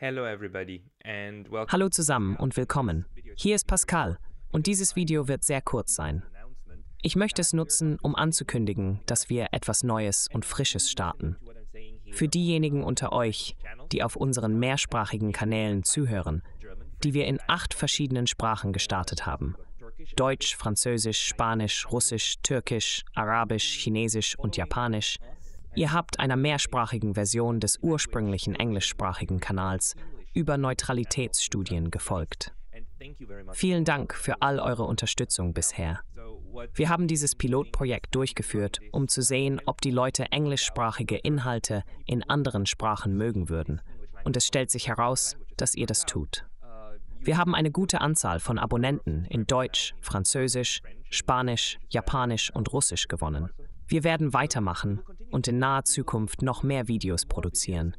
Hallo zusammen und willkommen. Hier ist Pascal und dieses Video wird sehr kurz sein. Ich möchte es nutzen, um anzukündigen, dass wir etwas Neues und Frisches starten. Für diejenigen unter euch, die auf unseren mehrsprachigen Kanälen zuhören, die wir in acht verschiedenen Sprachen gestartet haben. Deutsch, Französisch, Spanisch, Russisch, Türkisch, Arabisch, Chinesisch und Japanisch Ihr habt einer mehrsprachigen Version des ursprünglichen englischsprachigen Kanals über Neutralitätsstudien gefolgt. Vielen Dank für all eure Unterstützung bisher. Wir haben dieses Pilotprojekt durchgeführt, um zu sehen, ob die Leute englischsprachige Inhalte in anderen Sprachen mögen würden. Und es stellt sich heraus, dass ihr das tut. Wir haben eine gute Anzahl von Abonnenten in Deutsch, Französisch, Spanisch, Japanisch und Russisch gewonnen. Wir werden weitermachen und in naher Zukunft noch mehr Videos produzieren.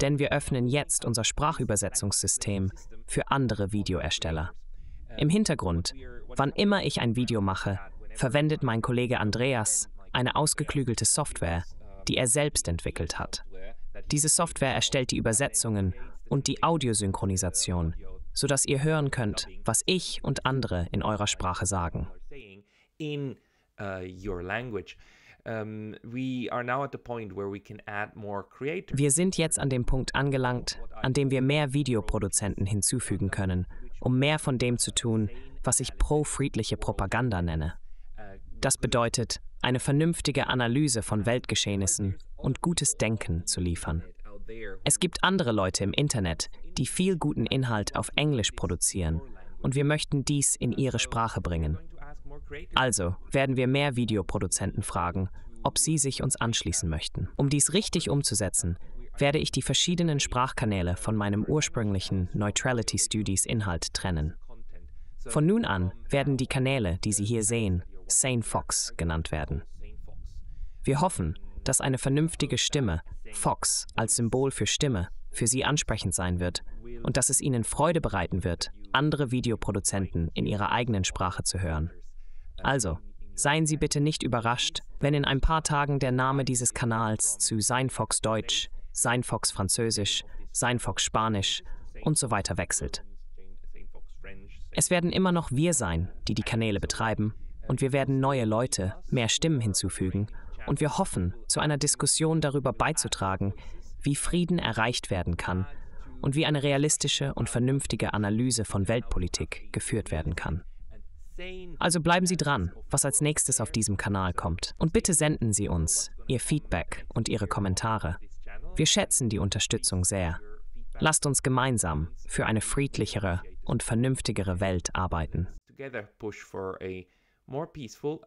Denn wir öffnen jetzt unser Sprachübersetzungssystem für andere Videoersteller. Im Hintergrund, wann immer ich ein Video mache, verwendet mein Kollege Andreas eine ausgeklügelte Software, die er selbst entwickelt hat. Diese Software erstellt die Übersetzungen und die Audiosynchronisation, sodass ihr hören könnt, was ich und andere in eurer Sprache sagen. in uh, your language. Ähm, wir sind jetzt an dem Punkt angelangt, an dem wir mehr Videoproduzenten hinzufügen können, um mehr von dem zu tun, was ich pro-friedliche Propaganda nenne. Das bedeutet, eine vernünftige Analyse von Weltgeschehnissen und gutes Denken zu liefern. Es gibt andere Leute im Internet, die viel guten Inhalt auf Englisch produzieren, und wir möchten dies in ihre Sprache bringen. Also werden wir mehr Videoproduzenten fragen, ob sie sich uns anschließen möchten. Um dies richtig umzusetzen, werde ich die verschiedenen Sprachkanäle von meinem ursprünglichen Neutrality Studies Inhalt trennen. Von nun an werden die Kanäle, die Sie hier sehen, Sane Fox genannt werden. Wir hoffen, dass eine vernünftige Stimme, Fox als Symbol für Stimme, für Sie ansprechend sein wird und dass es Ihnen Freude bereiten wird, andere Videoproduzenten in ihrer eigenen Sprache zu hören. Also, seien Sie bitte nicht überrascht, wenn in ein paar Tagen der Name dieses Kanals zu Seinfox Deutsch, Seinfox Französisch, Seinfox Spanisch und so weiter wechselt. Es werden immer noch wir sein, die die Kanäle betreiben, und wir werden neue Leute, mehr Stimmen hinzufügen, und wir hoffen, zu einer Diskussion darüber beizutragen, wie Frieden erreicht werden kann und wie eine realistische und vernünftige Analyse von Weltpolitik geführt werden kann. Also bleiben Sie dran, was als nächstes auf diesem Kanal kommt. Und bitte senden Sie uns Ihr Feedback und Ihre Kommentare. Wir schätzen die Unterstützung sehr. Lasst uns gemeinsam für eine friedlichere und vernünftigere Welt arbeiten. more peaceful